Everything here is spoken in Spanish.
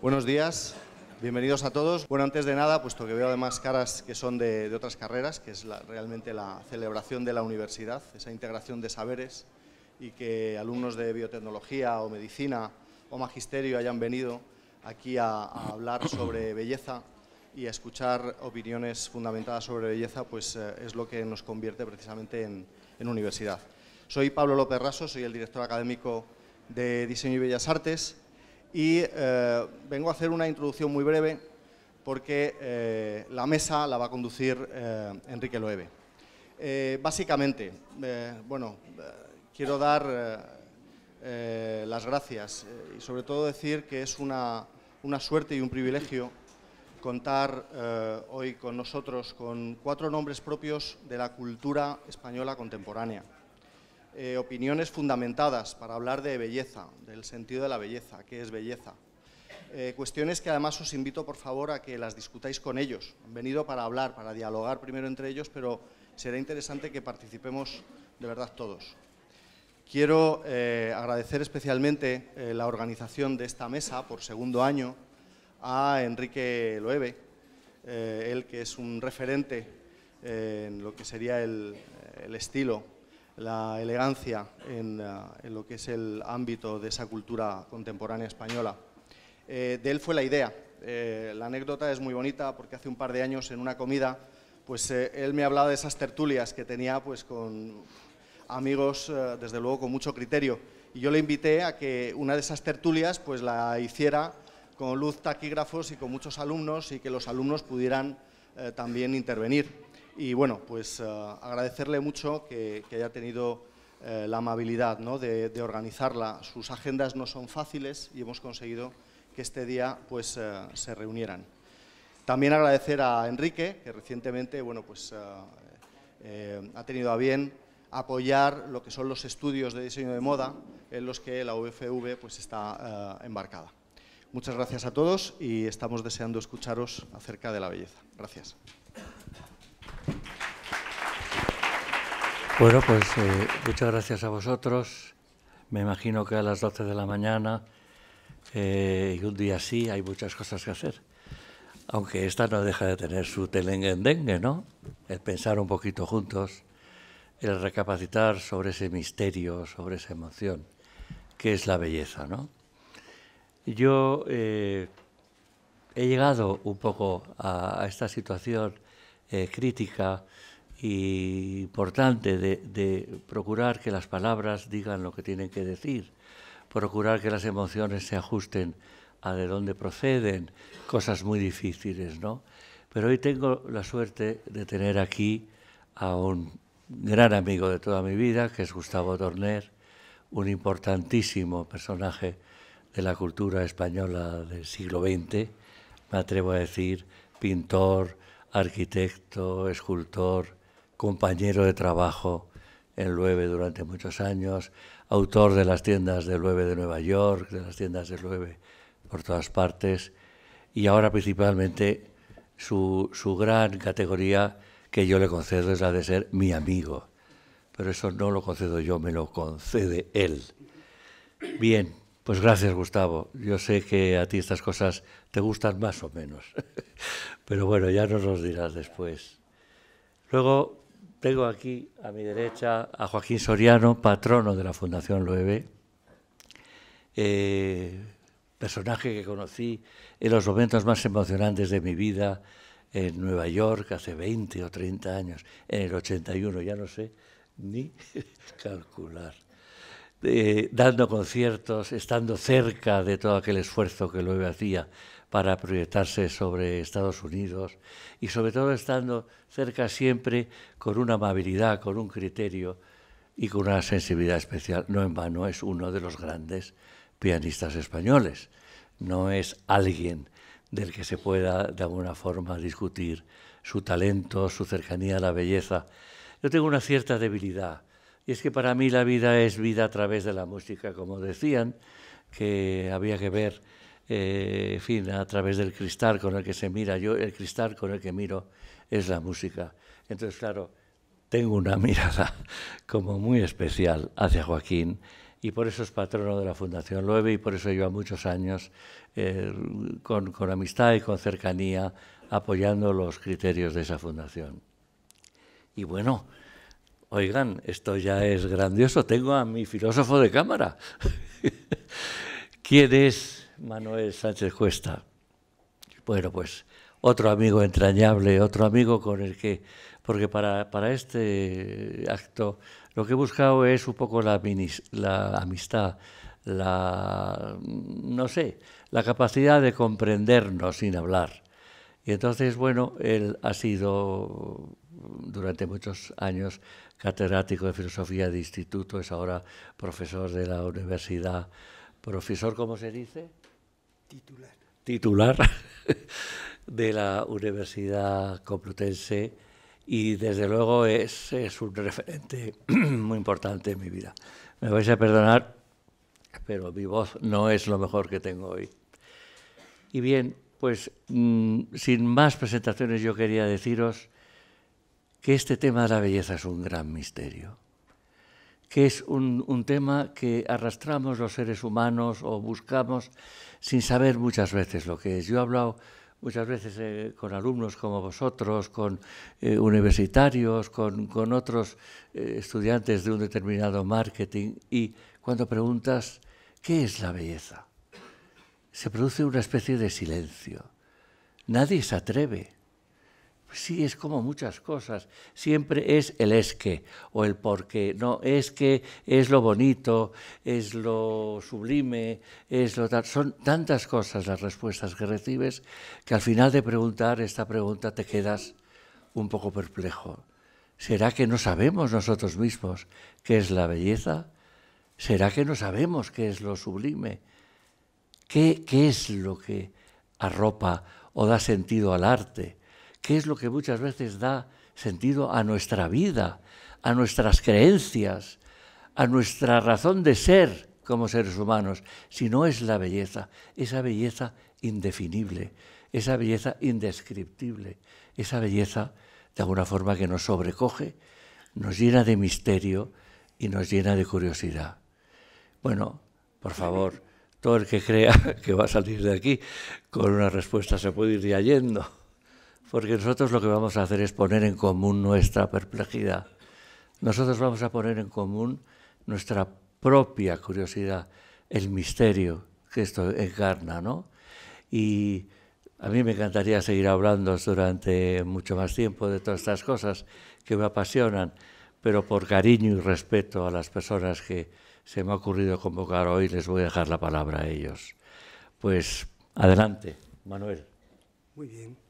Buenos días, bienvenidos a todos. Bueno, antes de nada, puesto que veo además caras que son de, otras carreras, que es realmente la celebración de la universidad, esa integración de saberes y que alumnos de biotecnología o medicina o magisterio hayan venido aquí a, hablar sobre belleza y a escuchar opiniones fundamentadas sobre belleza, pues eh, es lo que nos convierte precisamente en, en universidad. Soy Pablo López Raso, soy el director académico de Diseño y Bellas Artes y eh, vengo a hacer una introducción muy breve porque eh, la mesa la va a conducir eh, Enrique Loewe. básicamente, bueno, quiero dar las gracias y sobre todo decir que es una suerte y un privilegio contar hoy con nosotros con cuatro nombres propios de la cultura española contemporánea eh, opiniones fundamentadas para hablar de belleza, del sentido de la belleza, qué es belleza. Eh, cuestiones que además os invito por favor a que las discutáis con ellos. Han venido para hablar, para dialogar primero entre ellos, pero será interesante que participemos de verdad todos. Quiero eh, agradecer especialmente la organización de esta mesa por segundo año a Enrique Loewe, él que es un referente en lo que sería el estilo la elegancia eh, en, lo que es el ámbito de esa cultura contemporánea española. Eh, de él fue la idea. Eh, la anécdota es muy bonita porque hace un par de años en una comida, pues él me hablaba de esas tertulias que tenía pues con amigos, desde luego con mucho criterio. Y yo le invité a que una de esas tertulias pues la hiciera con luz taquígrafos y con muchos alumnos y que los alumnos pudieran también intervenir. Y bueno, pues eh, agradecerle mucho que, haya tenido eh, la amabilidad de, organizarla. Sus agendas no son fáciles y hemos conseguido que este día pues, eh, se reunieran. También agradecer a Enrique, que recientemente bueno, pues, ha tenido a bien apoyar lo que son los estudios de diseño de moda en los que la UFV pues, está embarcada. Muchas gracias a todos y estamos deseando escucharos acerca de la belleza. Gracias. Bueno, pues eh, muchas gracias a vosotros. Me imagino que a las 12 de la mañana eh, y un día así hay muchas cosas que hacer. Aunque esta no deja de tener su telenguendengue, ¿no? El pensar un poquito juntos, el recapacitar sobre ese misterio, sobre esa emoción, que es la belleza, ¿no? Yo eh, he llegado un poco a, esta situación crítica y importante de, procurar que las palabras digan lo que tienen que decir, procurar que las emociones se ajusten a de dónde proceden, cosas muy difíciles, ¿no? Pero hoy tengo la suerte de tener aquí a un gran amigo de toda mi vida, que es Gustavo Dorner un importantísimo personaje de la cultura española del siglo XX, me atrevo a decir, pintor, arquitecto, escultor, compañero de trabajo en Lueve durante muchos años, autor de las tiendas de Lueve de Nueva York, de las tiendas de Lueve por todas partes, y ahora principalmente su, gran categoría que yo le concedo es la de ser mi amigo. Pero eso no lo concedo yo, me lo concede él. Bien, pues gracias Gustavo. Yo sé que a ti estas cosas te gustan más o menos. Pero bueno, ya nos los dirás después. Luego tengo aquí a mi derecha a Joaquín Soriano, patrono de la Fundación Loewe, eh, personaje que conocí en los momentos más emocionantes de mi vida en Nueva York hace 20 o 30 años, en el 81, ya no sé ni calcular. Eh, dando conciertos, estando cerca de todo aquel esfuerzo que Loewe hacía para proyectarse sobre Estados Unidos y sobre todo estando cerca siempre con una amabilidad, con un criterio y con una sensibilidad especial. No en vano es uno de los grandes pianistas españoles, no es alguien del que se pueda de alguna forma discutir su talento, su cercanía a la belleza. Yo tengo una cierta debilidad y es que para mí la vida es vida a través de la música, como decían, que había que ver eh, en fin, a través del cristal con el que se mira. Yo el cristal con el que miro es la música. Entonces, claro, tengo una mirada como muy especial hacia Joaquín y por eso es patrono de la Fundación Loewe y por eso lleva muchos años eh, con, con amistad y con cercanía apoyando los criterios de esa fundación. Y bueno, oigan, esto ya es grandioso, tengo a mi filósofo de cámara. ¿Quién es Manuel Sánchez Cuesta. Bueno, pues otro amigo entrañable, otro amigo con el que, porque para, este acto lo que he buscado es un poco la, amistad, la, no sé, la capacidad de comprendernos sin hablar. Y entonces, bueno, él ha sido durante muchos años catedrático de filosofía de instituto, es ahora profesor de la universidad. ¿Profesor cómo se dice? Titular. Titular de la Universidad Complutense y desde luego es, un referente muy importante en mi vida. Me vais a perdonar, pero mi voz no es lo mejor que tengo hoy. Y bien, pues mm, sin más presentaciones yo quería deciros que este tema de la belleza es un gran misterio que es un, tema que arrastramos los seres humanos o buscamos sin saber muchas veces lo que es. Yo he hablado muchas veces eh, con alumnos como vosotros, con eh, universitarios, con, otros eh, estudiantes de un determinado marketing, y cuando preguntas, ¿qué es la belleza? Se produce una especie de silencio. Nadie se atreve pues sí, es como muchas cosas. Siempre es el es que o el por qué. No, es que es lo bonito, es lo sublime, es lo tal. Son tantas cosas las respuestas que recibes que al final de preguntar esta pregunta te quedas un poco perplejo. ¿Será que no sabemos nosotros mismos qué es la belleza? ¿Será que no sabemos qué es lo sublime? ¿Qué, qué es lo que arropa o da sentido al arte? ¿Qué es lo que muchas veces da sentido a nuestra vida, a nuestras creencias, a nuestra razón de ser como seres humanos, si no es la belleza, esa belleza indefinible, esa belleza indescriptible, esa belleza de alguna forma que nos sobrecoge, nos llena de misterio y nos llena de curiosidad. Bueno, por favor, todo el que crea que va a salir de aquí con una respuesta se puede ir yendo porque nosotros lo que vamos a hacer es poner en común nuestra perplejidad. Nosotros vamos a poner en común nuestra propia curiosidad, el misterio que esto encarna, ¿no? Y a mí me encantaría seguir hablando durante mucho más tiempo de todas estas cosas que me apasionan, pero por cariño y respeto a las personas que se me ha ocurrido convocar hoy, les voy a dejar la palabra a ellos. Pues adelante, Manuel. Muy bien.